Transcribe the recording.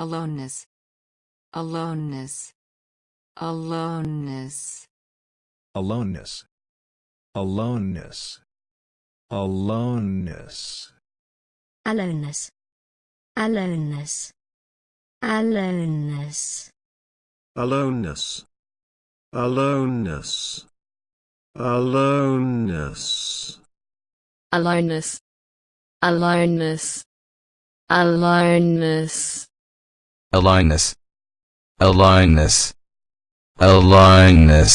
aloneness aloneness aloneness aloneness aloneness aloneness aloneness aloneness aloneness aloneness aloneness aloneness aloneness aloneness aloneness Align this. Align